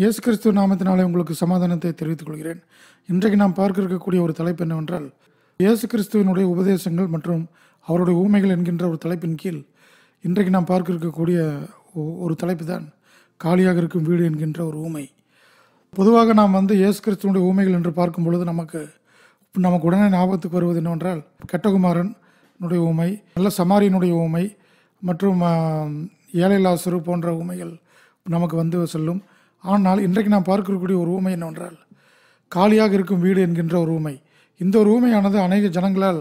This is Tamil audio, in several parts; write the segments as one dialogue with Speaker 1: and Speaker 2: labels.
Speaker 1: இயேசு கிறிஸ்துவ நாமத்தினாலே உங்களுக்கு சமாதானத்தை தெரிவித்துக் கொள்கிறேன் இன்றைக்கு நாம் பார்க்க இருக்கக்கூடிய ஒரு தலைப்பு என்னவென்றால் இயேசு கிறிஸ்துவனுடைய உபதேசங்கள் மற்றும் அவருடைய ஊமைகள் என்கின்ற ஒரு தலைப்பின் கீழ் இன்றைக்கு நாம் பார்க்க இருக்கக்கூடிய ஒரு தலைப்பு தான் காலியாக இருக்கும் வீடு என்கின்ற ஒரு ஊமை பொதுவாக நாம் வந்து இயேசு கிறிஸ்துவனுடைய ஊமைகள் என்று பார்க்கும் பொழுது நமக்கு நமக்கு உடனே ஞாபகத்துக்கு வருவது என்னவென்றால் கெட்டகுமாரனுடைய ஊமை நல்ல சமாரியனுடைய ஊமை மற்றும் ஏழை லாசரு போன்ற ஊமைகள் நமக்கு வந்து செல்லும் ஆனால் இன்றைக்கு நாம் பார்க்கக்கூடிய ஒரு ஊமை என்னவென்றால் காலியாக இருக்கும் வீடு என்கின்ற ஒரு ஊமை இந்த ஒரு ஊமையானது அநேக ஜனங்களால்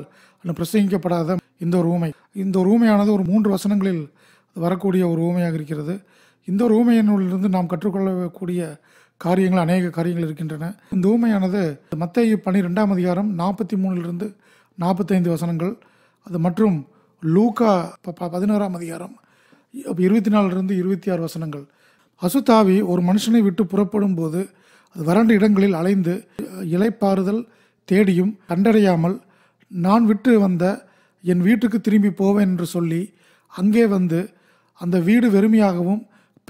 Speaker 1: பிரசங்கிக்கப்படாத இந்த ஒரு ஊமை இந்த ஒரு ஊமையானது ஒரு மூன்று வசனங்களில் வரக்கூடிய ஒரு ஊமையாக இருக்கிறது இந்த ஒரு ஊமையினுள்ளிருந்து நாம் கற்றுக்கொள்ளக்கூடிய காரியங்கள் அநேக காரியங்கள் இருக்கின்றன இந்த ஊமையானது மத்திய ரெண்டாம் அதிகாரம் நாற்பத்தி மூணிலிருந்து நாற்பத்தைந்து வசனங்கள் அது மற்றும் லூக்கா பதினோராம் அதிகாரம் இருபத்தி நாலுலேருந்து இருபத்தி ஆறு வசனங்கள் பசுத்தாவி ஒரு மனுஷனை விட்டு புறப்படும் போது அது வறண்ட இடங்களில் அலைந்து இலைப்பாறுதல் தேடியும் கண்டறியாமல் நான் விட்டு வந்த என் வீட்டுக்கு திரும்பி போவேன் என்று சொல்லி அங்கே வந்து அந்த வீடு வெறுமையாகவும்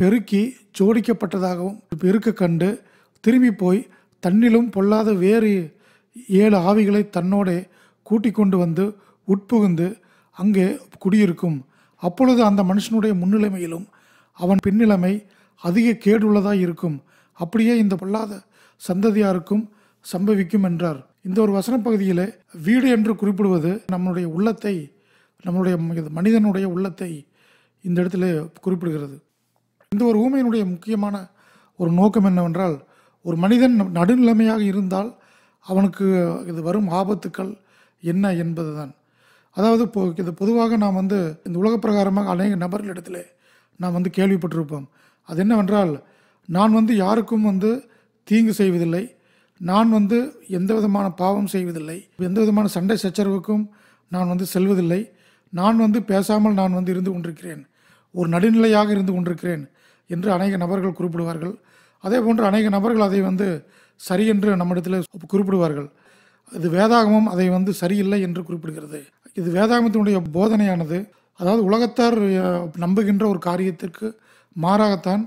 Speaker 1: பெருக்கி ஜோடிக்கப்பட்டதாகவும் இருக்க கண்டு திரும்பி போய் தன்னிலும் பொல்லாத வேறு ஏழு ஆவிகளை தன்னோடே கூட்டி கொண்டு வந்து உட்புகுந்து அங்கே குடியிருக்கும் அப்பொழுது அந்த மனுஷனுடைய முன்னிலைமையிலும் அவன் பின்னிலைமை அதிக கேடுள்ளதாக இருக்கும் அப்படியே இந்த பொல்லாத சந்ததியாருக்கும் சம்பவிக்கும் என்றார் இந்த ஒரு வசன பகுதியில் வீடு என்று குறிப்பிடுவது நம்மளுடைய உள்ளத்தை நம்மளுடைய மனிதனுடைய உள்ளத்தை இந்த இடத்துல குறிப்பிடுகிறது இந்த ஒரு ஊமையினுடைய முக்கியமான ஒரு நோக்கம் என்னவென்றால் ஒரு மனிதன் நடுநிலைமையாக இருந்தால் அவனுக்கு இது வரும் ஆபத்துக்கள் என்ன என்பது தான் அதாவது இது பொதுவாக நாம் வந்து இந்த உலக பிரகாரமாக அநேக நபர்களிடத்தில் நாம் வந்து கேள்விப்பட்டிருப்போம் அது என்னவென்றால் நான் வந்து யாருக்கும் வந்து தீங்கு செய்வதில்லை நான் வந்து எந்த விதமான பாவம் செய்வதில்லை எந்த விதமான சண்டை சச்சரவுக்கும் நான் வந்து செல்வதில்லை நான் வந்து பேசாமல் நான் வந்து இருந்து கொண்டிருக்கிறேன் ஒரு நடுநிலையாக இருந்து கொண்டிருக்கிறேன் என்று அநேக நபர்கள் குறிப்பிடுவார்கள் அதே போன்று அநேக நபர்கள் அதை வந்து சரி என்று நம்மிடத்தில் குறிப்பிடுவார்கள் இது வேதாகமம் அதை வந்து சரியில்லை என்று குறிப்பிடுகிறது இது வேதாகமத்தினுடைய போதனையானது அதாவது உலகத்தார் நம்புகின்ற ஒரு காரியத்திற்கு மாறாகத்தான்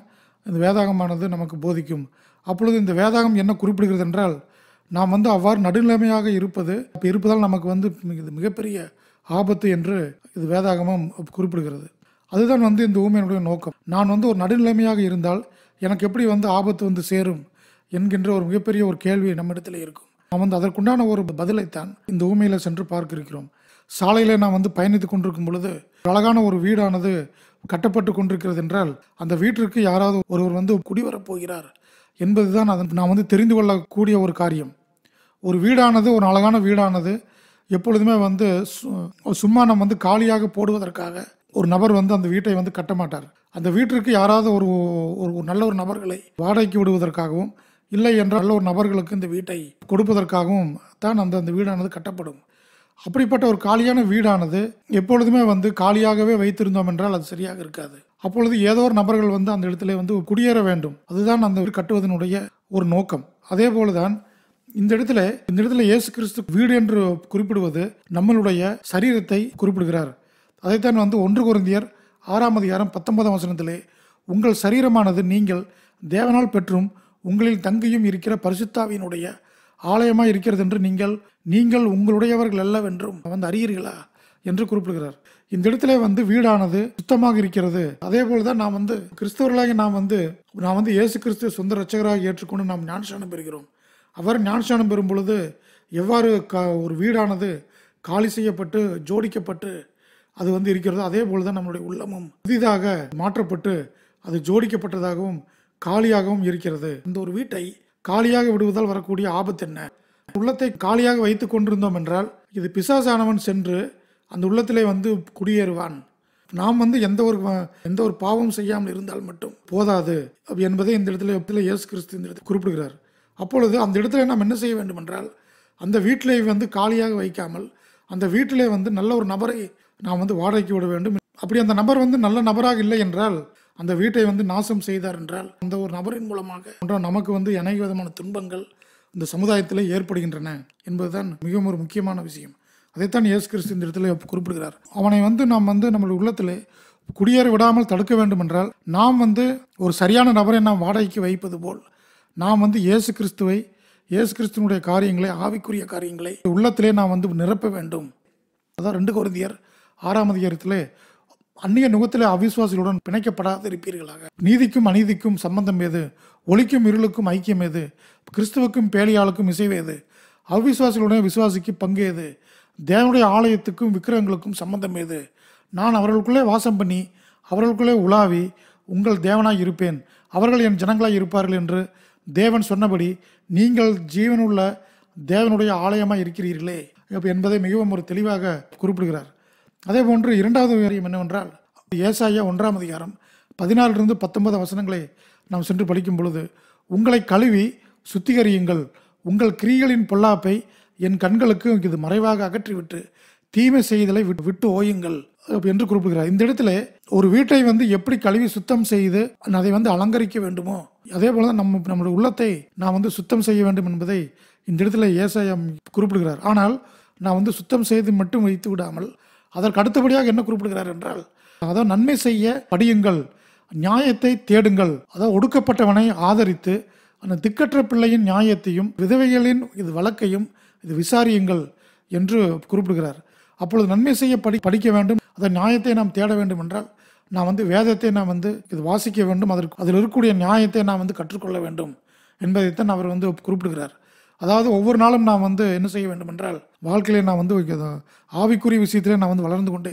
Speaker 1: இந்த வேதாகமானது நமக்கு போதிக்கும் அப்பொழுது இந்த வேதாகம் என்ன குறிப்பிடுகிறது என்றால் நாம் வந்து அவ்வாறு நடுநிலைமையாக இருப்பது இருப்பதால் நமக்கு வந்து இது மிகப்பெரிய ஆபத்து என்று இது வேதாகமம் குறிப்பிடுகிறது அதுதான் வந்து இந்த ஊமையனுடைய நோக்கம் நான் வந்து ஒரு நடுநிலைமையாக இருந்தால் எனக்கு எப்படி வந்து ஆபத்து வந்து சேரும் என்கின்ற ஒரு மிகப்பெரிய ஒரு கேள்வி நம்மிடத்தில் இருக்கும் நாம் வந்து அதற்குண்டான ஒரு பதிலைத்தான் இந்த ஊமையில் சென்று பார்க்க இருக்கிறோம் சாலையில் நான் வந்து பயணித்து கொண்டிருக்கும் பொழுது அழகான ஒரு வீடானது கட்டப்பட்டு கொண்டிருக்கிறது என்றால் அந்த வீட்டிற்கு யாராவது ஒருவர் வந்து குடிவரப் போகிறார் என்பது தான் அதன் நான் வந்து தெரிந்து கொள்ளக்கூடிய ஒரு காரியம் ஒரு வீடானது ஒரு அழகான வீடானது எப்பொழுதுமே வந்து சும்மா நம்ம வந்து காலியாக போடுவதற்காக ஒரு நபர் வந்து அந்த வீட்டை வந்து கட்ட மாட்டார் அந்த வீட்டிற்கு யாராவது ஒரு ஒரு நல்ல ஒரு நபர்களை வாடகைக்கு விடுவதற்காகவும் இல்லை என்றால் நல்ல ஒரு நபர்களுக்கு இந்த வீட்டை கொடுப்பதற்காகவும் தான் அந்த அந்த வீடானது கட்டப்படும் அப்படிப்பட்ட ஒரு காலியான வீடானது எப்பொழுதுமே வந்து காலியாகவே வைத்திருந்தோம் என்றால் அது சரியாக இருக்காது அப்பொழுது ஏதோ ஒரு நபர்கள் வந்து அந்த இடத்துல வந்து குடியேற வேண்டும் அதுதான் அந்த கட்டுவதனுடைய ஒரு நோக்கம் அதே போலதான் இந்த இடத்துல இந்த இடத்துல இயேசு கிறிஸ்து வீடு என்று குறிப்பிடுவது நம்மளுடைய சரீரத்தை குறிப்பிடுகிறார் அதைத்தான் வந்து ஒன்று குருந்தியர் ஆறாம் அதிகாரம் பத்தொன்பதாம் வசனத்திலே உங்கள் சரீரமானது நீங்கள் தேவனால் பெற்றும் உங்களில் தங்கியும் இருக்கிற பரிசுத்தாவியினுடைய ஆலயமாக இருக்கிறது என்று நீங்கள் நீங்கள் உங்களுடையவர்கள் அல்லவென்றும் வந்து அறியீர்களா என்று குறிப்பிடுகிறார் இந்த இடத்துல வந்து வீடானது சுத்தமாக இருக்கிறது அதே போலதான் தான் நாம் வந்து கிறிஸ்தவர்களாகி நாம் வந்து நாம் வந்து இயேசு கிறிஸ்துவ சொந்த ரச்சகராக ஏற்றுக்கொண்டு நாம் ஞானஸ்தானம் பெறுகிறோம் அவர் ஞானஸ்தானம் பெறும் பொழுது எவ்வாறு க ஒரு வீடானது காலி செய்யப்பட்டு ஜோடிக்கப்பட்டு அது வந்து இருக்கிறதோ அதே போல தான் நம்மளுடைய உள்ளமும் புதிதாக மாற்றப்பட்டு அது ஜோடிக்கப்பட்டதாகவும் காலியாகவும் இருக்கிறது இந்த ஒரு வீட்டை காலியாக விடுவதால் வரக்கூடிய ஆபத்து என்ன உள்ளத்தை காலியாக வைத்து கொண்டிருந்தோம் என்றால் இது பிசாசானவன் சென்று அந்த உள்ளத்திலே வந்து குடியேறுவான் நாம் வந்து எந்த ஒரு எந்த ஒரு பாவம் செய்யாமல் இருந்தால் மட்டும் போதாது என்பதை இந்த இடத்துல இயேசு கிறிஸ்து இந்த இடத்துல குறிப்பிடுகிறார் அப்பொழுது அந்த இடத்துல நாம் என்ன செய்ய வேண்டும் என்றால் அந்த வீட்டிலே வந்து காலியாக வைக்காமல் அந்த வீட்டிலே வந்து நல்ல ஒரு நபரை நாம் வந்து வாடகைக்கு விட வேண்டும் அப்படி அந்த நபர் வந்து நல்ல நபராக இல்லை என்றால் அந்த வீட்டை வந்து நாசம் செய்தார் என்றால் அந்த ஒரு நபரின் மூலமாக ஒன்றும் நமக்கு வந்து அநேக விதமான துன்பங்கள் இந்த சமுதாயத்தில் ஏற்படுகின்றன என்பதுதான் மிகவும் ஒரு முக்கியமான விஷயம் அதைத்தான் இயேசு கிறிஸ்து இந்த இடத்துல குறிப்பிடுகிறார் அவனை வந்து நாம் வந்து நம்மளுடைய உள்ளத்தில் குடியேற விடாமல் தடுக்க வேண்டும் என்றால் நாம் வந்து ஒரு சரியான நபரை நாம் வாடகைக்கு வைப்பது போல் நாம் வந்து இயேசு கிறிஸ்துவை இயேசு கிறிஸ்துவனுடைய காரியங்களை ஆவிக்குரிய காரியங்களை உள்ளத்திலே நாம் வந்து நிரப்ப வேண்டும் அதான் ரெண்டு குருந்தியர் ஆறாம் அதிகாரத்தில் அந்நிய நுகத்தில் அவிசுவாசிகளுடன் பிணைக்கப்படாதிருப்பீர்களாக நீதிக்கும் அநீதிக்கும் சம்பந்தம் ஏது ஒளிக்கும் இருளுக்கும் ஐக்கியம் ஏது கிறிஸ்துவுக்கும் பேலியாளுக்கும் இசைவேது அவிசுவாசிகளுடைய விசுவாசிக்கு பங்கு ஏது தேவனுடைய ஆலயத்துக்கும் விக்கிரகங்களுக்கும் சம்பந்தம் ஏது நான் அவர்களுக்குள்ளே வாசம் பண்ணி அவர்களுக்குள்ளே உலாவி உங்கள் தேவனாய் இருப்பேன் அவர்கள் என் ஜனங்களாய் இருப்பார்கள் என்று தேவன் சொன்னபடி நீங்கள் ஜீவனுள்ள தேவனுடைய ஆலயமாக இருக்கிறீர்களே என்பதை மிகவும் ஒரு தெளிவாக குறிப்பிடுகிறார் அதே போன்று இரண்டாவது விவரியம் என்னவென்றால் ஏசாயா ஒன்றாம் அதிகாரம் பதினாலிருந்து பத்தொன்பது வசனங்களை நாம் சென்று படிக்கும் பொழுது உங்களை கழுவி சுத்திகரியுங்கள் உங்கள் கிரிகளின் பொல்லாப்பை என் கண்களுக்கு இது மறைவாக அகற்றிவிட்டு தீமை செய்தலை விட்டு விட்டு ஓயுங்கள் என்று குறிப்பிடுகிறார் இந்த இடத்துல ஒரு வீட்டை வந்து எப்படி கழுவி சுத்தம் செய்து அதை வந்து அலங்கரிக்க வேண்டுமோ அதே போல தான் நம்ம நம்முடைய உள்ளத்தை நான் வந்து சுத்தம் செய்ய வேண்டும் என்பதை இந்த இடத்துல ஏசாயம் குறிப்பிடுகிறார் ஆனால் நான் வந்து சுத்தம் செய்து மட்டும் வைத்து விடாமல் அதற்கு அடுத்தபடியாக என்ன குறிப்பிடுகிறார் என்றால் அதாவது நன்மை செய்ய படியுங்கள் நியாயத்தை தேடுங்கள் அதாவது ஒடுக்கப்பட்டவனை ஆதரித்து அந்த திக்கற்ற பிள்ளையின் நியாயத்தையும் விதவைகளின் இது வழக்கையும் இது விசாரியுங்கள் என்று குறிப்பிடுகிறார் அப்பொழுது நன்மை செய்ய படி படிக்க வேண்டும் அந்த நியாயத்தை நாம் தேட வேண்டும் என்றால் நான் வந்து வேதத்தை நான் வந்து இது வாசிக்க வேண்டும் அதற்கு அதில் இருக்கக்கூடிய நியாயத்தை நான் வந்து கற்றுக்கொள்ள வேண்டும் என்பதைத்தான் அவர் வந்து குறிப்பிடுகிறார் அதாவது ஒவ்வொரு நாளும் நான் வந்து என்ன செய்ய வேண்டும் என்றால் வாழ்க்கையிலே நான் வந்து ஆவிக்குரிய விஷயத்திலே நான் வந்து வளர்ந்து கொண்டு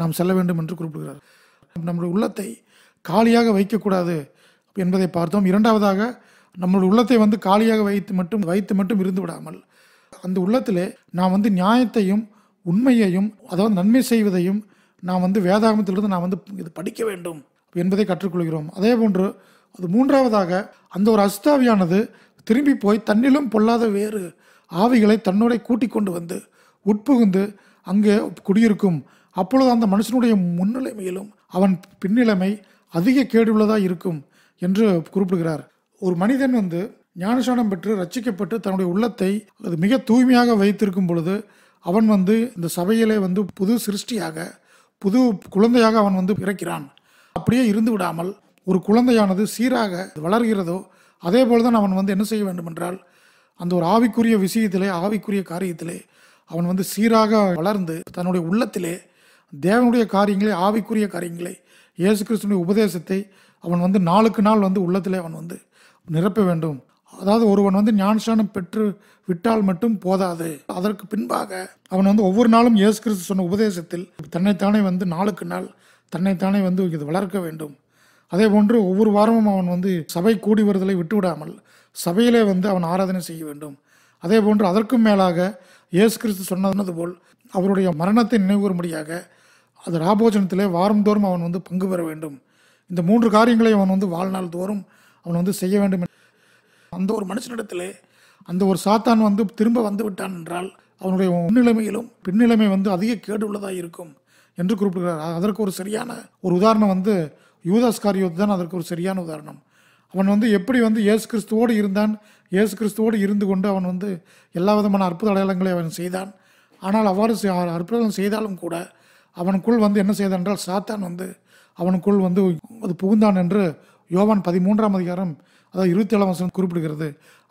Speaker 1: நாம் செல்ல வேண்டும் என்று குறிப்பிடுகிறார் நம்முடைய உள்ளத்தை காலியாக வைக்கக்கூடாது என்பதை பார்த்தோம் இரண்டாவதாக நம்மளுடைய உள்ளத்தை வந்து காலியாக வைத்து மட்டும் வைத்து மட்டும் இருந்து விடாமல் அந்த உள்ளத்திலே நான் வந்து நியாயத்தையும் உண்மையையும் அதாவது நன்மை செய்வதையும் நான் வந்து வேதாகமத்திலிருந்து நான் வந்து இது படிக்க வேண்டும் என்பதை கற்றுக்கொள்கிறோம் அதே போன்று அது மூன்றாவதாக அந்த ஒரு அஸ்தாவியானது திரும்பி போய் தன்னிலும் பொல்லாத வேறு ஆவிகளை தன்னோட கூட்டிக் கொண்டு வந்து உட்புகுந்து அங்கே குடியிருக்கும் அப்பொழுது அந்த மனுஷனுடைய முன்னிலைமையிலும் அவன் பின்னிலைமை அதிக கேடுள்ளதாக இருக்கும் என்று குறிப்பிடுகிறார் ஒரு மனிதன் வந்து ஞானசானம் பெற்று ரச்சிக்கப்பட்டு தன்னுடைய உள்ளத்தை அது மிக தூய்மையாக வைத்திருக்கும் பொழுது அவன் வந்து இந்த சபையிலே வந்து புது சிருஷ்டியாக புது குழந்தையாக அவன் வந்து பிறக்கிறான் அப்படியே இருந்து விடாமல் ஒரு குழந்தையானது சீராக வளர்கிறதோ அதே போல் தான் அவன் வந்து என்ன செய்ய வேண்டும் என்றால் அந்த ஒரு ஆவிக்குரிய விஷயத்திலே ஆவிக்குரிய காரியத்திலே அவன் வந்து சீராக வளர்ந்து தன்னுடைய உள்ளத்திலே தேவனுடைய காரியங்களே ஆவிக்குரிய காரியங்களே இயேசு கிறிஸ்துவனுடைய உபதேசத்தை அவன் வந்து நாளுக்கு நாள் வந்து உள்ளத்திலே அவன் வந்து நிரப்ப வேண்டும் அதாவது ஒருவன் வந்து ஞானஸ்தானம் பெற்று விட்டால் மட்டும் போதாது அதற்கு பின்பாக அவன் வந்து ஒவ்வொரு நாளும் இயேசு கிறிஸ்து சொன்ன உபதேசத்தில் தன்னைத்தானே வந்து நாளுக்கு நாள் தன்னைத்தானே வந்து இது வளர்க்க வேண்டும் அதே போன்று ஒவ்வொரு வாரமும் அவன் வந்து சபை கூடி வருதலை விட்டுவிடாமல் சபையிலே வந்து அவன் ஆராதனை செய்ய வேண்டும் அதே போன்று அதற்கும் மேலாக இயேசு கிறிஸ்து சொன்னது போல் அவருடைய மரணத்தை நினைவுகூறும்படியாக அது ராபோஜனத்திலே வாரந்தோறும் அவன் வந்து பங்கு பெற வேண்டும் இந்த மூன்று காரியங்களை அவன் வந்து வாழ்நாள் தோறும் அவன் வந்து செய்ய வேண்டும் அந்த ஒரு மனுஷனிடத்திலே அந்த ஒரு சாத்தான் வந்து திரும்ப வந்து விட்டான் என்றால் அவனுடைய முன்னிலைமையிலும் பின்னிலைமை வந்து அதிக கேடு உள்ளதாக இருக்கும் என்று குறிப்பிடுகிறார் அதற்கு ஒரு சரியான ஒரு உதாரணம் வந்து யூதாஸ்காரியோ தான் அதற்கு ஒரு சரியான உதாரணம் அவன் வந்து எப்படி வந்து இயேசு கிறிஸ்துவோடு இருந்தான் இயேசு கிறிஸ்துவோடு இருந்து கொண்டு அவன் வந்து எல்லா விதமான அற்புத அடையாளங்களை அவன் செய்தான் ஆனால் அவ்வாறு அற்புதம் செய்தாலும் கூட அவனுக்குள் வந்து என்ன செய்தான் என்றால் சாத்தான் வந்து அவனுக்குள் வந்து அது புகுந்தான் என்று யோவான் பதிமூன்றாம் அதிகாரம் அதாவது இருபத்தி ஏழாம் வருஷம் குறிப்பிடுகிறது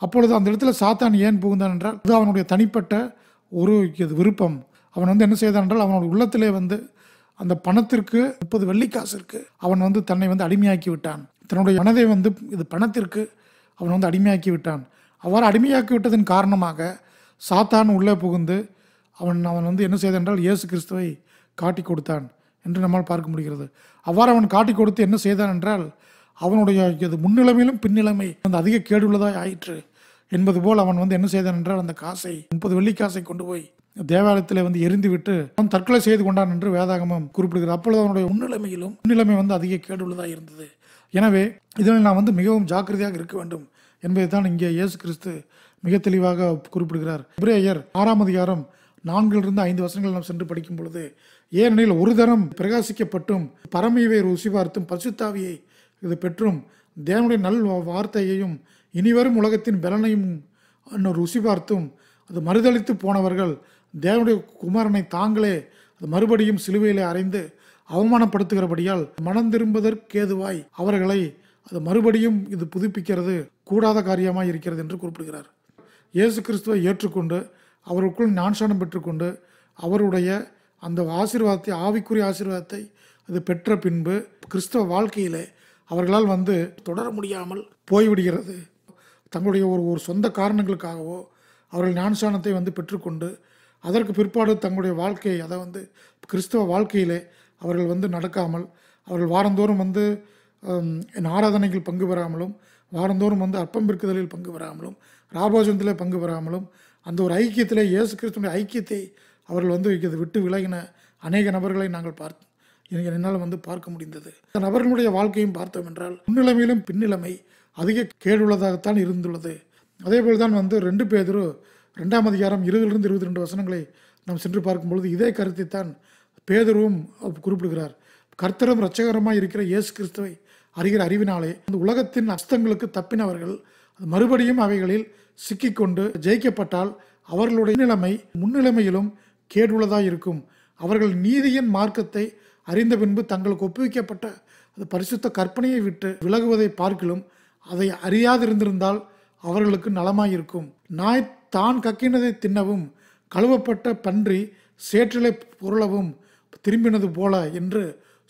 Speaker 1: அப்பொழுது அந்த இடத்துல சாத்தான் ஏன் புகுந்தான் என்றால் இது அவனுடைய தனிப்பட்ட ஒரு விருப்பம் அவன் வந்து என்ன செய்தான் என்றால் அவனுடைய உள்ளத்திலே வந்து அந்த பணத்திற்கு முப்பது வெள்ளிக்காசிற்கு அவன் வந்து தன்னை வந்து அடிமையாக்கி விட்டான் தன்னுடைய மனதை வந்து இது பணத்திற்கு அவன் வந்து அடிமையாக்கி விட்டான் அவ்வாறு அடிமையாக்கி விட்டதன் காரணமாக சாத்தான் உள்ளே புகுந்து அவன் அவன் வந்து என்ன செய்தென்றால் இயேசு கிறிஸ்துவை காட்டி கொடுத்தான் என்று நம்மால் பார்க்க முடிகிறது அவ்வாறு அவன் காட்டி கொடுத்து என்ன செய்தான் என்றால் அவனுடைய இது முன்னிலைமையிலும் பின்னிலைமை அந்த அதிக கேடுள்ளதாக ஆயிற்று என்பது போல் அவன் வந்து என்ன செய்தான் என்றால் அந்த காசை முப்பது காசை கொண்டு போய் தேவாலயத்தில் வந்து எரிந்து விட்டு அவன் தற்கொலை செய்து கொண்டான் என்று வேதாகமம் குறிப்பிடுகிறார் அப்பொழுது அவனுடைய முன்னிலைமையிலும் முன்னிலைமை வந்து அதிக கேடுள்ளதாக இருந்தது எனவே இதில் நாம் வந்து மிகவும் ஜாக்கிரதையாக இருக்க வேண்டும் என்பதை தான் இங்கே இயேசு கிறிஸ்து மிக தெளிவாக குறிப்பிடுகிறார் இப்ரேயர் ஆறாம் அதிகாரம் நான்கிலிருந்து ஐந்து வசனங்கள் நாம் சென்று படிக்கும் பொழுது ஏனெனில் ஒரு தரம் பிரகாசிக்கப்பட்டும் பரமையவை ருசி பார்த்தும் பரிசுத்தாவியை இது பெற்றும் தேவனுடைய நல் வார்த்தையையும் இனிவரும் உலகத்தின் பலனையும் ருசி பார்த்தும் அது மறுதளித்து போனவர்கள் தேவனுடைய குமாரனை தாங்களே அது மறுபடியும் சிலுவையிலே அறைந்து அவமானப்படுத்துகிறபடியால் மனம் திரும்பதற்கேதுவாய் அவர்களை அது மறுபடியும் இது புதுப்பிக்கிறது கூடாத காரியமாக இருக்கிறது என்று குறிப்பிடுகிறார் இயேசு கிறிஸ்துவை ஏற்றுக்கொண்டு அவருக்குள் ஞான்சானம் பெற்றுக்கொண்டு அவருடைய அந்த ஆசீர்வாதத்தை ஆவிக்குரிய ஆசீர்வாதத்தை அது பெற்ற பின்பு கிறிஸ்தவ வாழ்க்கையிலே அவர்களால் வந்து தொடர முடியாமல் போய்விடுகிறது தங்களுடைய ஒரு ஒரு சொந்த காரணங்களுக்காகவோ அவர்கள் ஞானசானத்தை வந்து பெற்றுக்கொண்டு அதற்கு பிற்பாடு தங்களுடைய வாழ்க்கையை அதை வந்து கிறிஸ்தவ வாழ்க்கையிலே அவர்கள் வந்து நடக்காமல் அவர்கள் வாரந்தோறும் வந்து என் ஆராதனைகள் பங்கு பெறாமலும் வாரந்தோறும் வந்து அற்பம் பிற்குதலில் பங்கு பெறாமலும் ராபோஜனத்தில் பங்கு பெறாமலும் அந்த ஒரு ஐக்கியத்தில் இயேசு கிறிஸ்துடைய ஐக்கியத்தை அவர்கள் வந்து இது விட்டு விலகின அநேக நபர்களை நாங்கள் பார்த்து என்னால் வந்து பார்க்க முடிந்தது அந்த நபர்களுடைய வாழ்க்கையும் பார்த்தோம் என்றால் முன்னிலைமையிலும் பின்னிலைமை அதிக கேடுள்ளதாகத்தான் இருந்துள்ளது அதேபோல் தான் வந்து ரெண்டு பேதரும் ரெண்டாம் அதிகாரம் இருபதிலிருந்து இருபத்தி ரெண்டு வசனங்களை நாம் சென்று பார்க்கும்பொழுது இதே கருத்தை தான் பேதுருவும் குறிப்பிடுகிறார் கர்த்தரும் இரட்சகரமாக இருக்கிற இயேசு கிறிஸ்துவை அறிகிற அறிவினாலே அந்த உலகத்தின் அஸ்தங்களுக்கு தப்பினவர்கள் மறுபடியும் அவைகளில் சிக்கிக்கொண்டு ஜெயிக்கப்பட்டால் அவர்களுடைய நிலைமை முன்னிலைமையிலும் கேடுள்ளதாக இருக்கும் அவர்கள் நீதியின் மார்க்கத்தை அறிந்த பின்பு தங்களுக்கு ஒப்புவிக்கப்பட்ட அது பரிசுத்த கற்பனையை விட்டு விலகுவதை பார்க்கிலும் அதை அறியாதிருந்திருந்தால் அவர்களுக்கு நலமாயிருக்கும் நாய் தான் கக்கினதை தின்னவும் கழுவப்பட்ட பன்றி சேற்றிலை பொருளவும் திரும்பினது போல என்று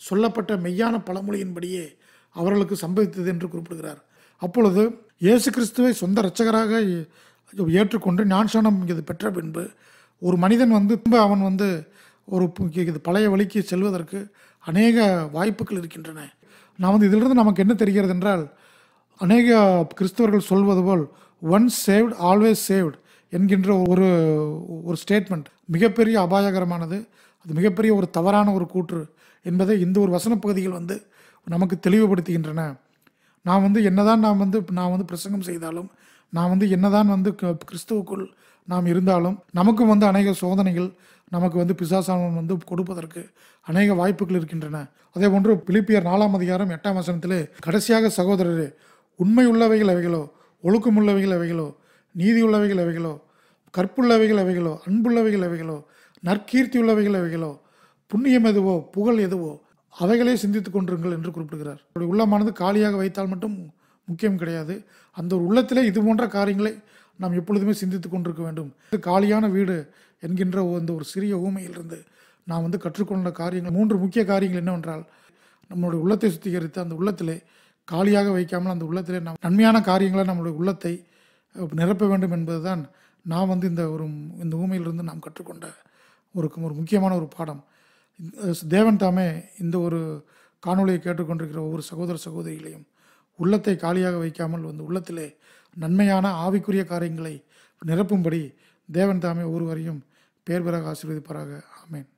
Speaker 1: சொல்லப்பட்ட மெய்யான பழமொழியின்படியே அவர்களுக்கு சம்பவித்தது என்று குறிப்பிடுகிறார் அப்பொழுது இயேசு கிறிஸ்துவை சொந்த இரட்சகராக ஏற்றுக்கொண்டு ஞான்சானம் இது பெற்ற பின்பு ஒரு மனிதன் வந்து திரும்ப அவன் வந்து ஒரு இது பழைய வழிக்கு செல்வதற்கு அநேக வாய்ப்புகள் இருக்கின்றன நான் வந்து இதிலிருந்து நமக்கு என்ன தெரிகிறது என்றால் அநேக கிறிஸ்தவர்கள் சொல்வது போல் ஒன்ஸ் சேவ்ட் ஆல்வேஸ் சேவ்ட் என்கின்ற ஒரு ஒரு ஸ்டேட்மெண்ட் மிகப்பெரிய அபாயகரமானது அது மிகப்பெரிய ஒரு தவறான ஒரு கூற்று என்பதை இந்த ஒரு வசன பகுதிகள் வந்து நமக்கு தெளிவுபடுத்துகின்றன நான் வந்து என்னதான் நான் வந்து நான் வந்து பிரசங்கம் செய்தாலும் நான் வந்து என்னதான் வந்து கிறிஸ்துவுக்குள் நாம் இருந்தாலும் நமக்கும் வந்து அநேக சோதனைகள் நமக்கு வந்து பிசாசானவன் வந்து கொடுப்பதற்கு அநேக வாய்ப்புகள் இருக்கின்றன அதே போன்று பிலிப்பியர் நாலாம் அதிகாரம் எட்டாம் வசனத்திலே கடைசியாக சகோதரர் உண்மை உள்ளவைகள் அவைகளோ ஒழுக்கம் உள்ளவைகள் அவைகளோ நீதி உள்ளவைகள் அவைகளோ கற்புள்ளவைகள் அவைகளோ அன்புள்ளவைகள் அவைகளோ நற்கீர்த்தி உள்ளவைகள் அவைகளோ புண்ணியம் எதுவோ புகழ் எதுவோ அவைகளே சிந்தித்து கொண்டிருங்கள் என்று குறிப்பிடுகிறார் அப்படி உள்ளமானது காலியாக வைத்தால் மட்டும் முக்கியம் கிடையாது அந்த ஒரு உள்ளத்திலே இது போன்ற காரியங்களை நாம் எப்பொழுதுமே சிந்தித்து கொண்டிருக்க வேண்டும் இது காலியான வீடு என்கின்ற அந்த ஒரு சிறிய ஊமையிலிருந்து நாம் வந்து கற்றுக்கொண்ட காரியங்கள் மூன்று முக்கிய காரியங்கள் என்னவென்றால் நம்மளுடைய உள்ளத்தை சுத்திகரித்து அந்த உள்ளத்திலே காலியாக வைக்காமல் அந்த உள்ளத்திலே நம் நன்மையான காரியங்களை நம்மளுடைய உள்ளத்தை நிரப்ப வேண்டும் என்பதுதான் நான் வந்து இந்த ஒரு இந்த ஊமையிலிருந்து நாம் கற்றுக்கொண்ட ஒரு ஒரு முக்கியமான ஒரு பாடம் தேவன் தாமே இந்த ஒரு காணொலியை கேட்டுக்கொண்டிருக்கிற ஒவ்வொரு சகோதர சகோதரிகளையும் உள்ளத்தை காலியாக வைக்காமல் வந்து உள்ளத்திலே நன்மையான ஆவிக்குரிய காரியங்களை நிரப்பும்படி தேவன் தாமே ஒருவரையும் பேர் பிறகு ஆசீர்வதிப்பாராக ஆமேன்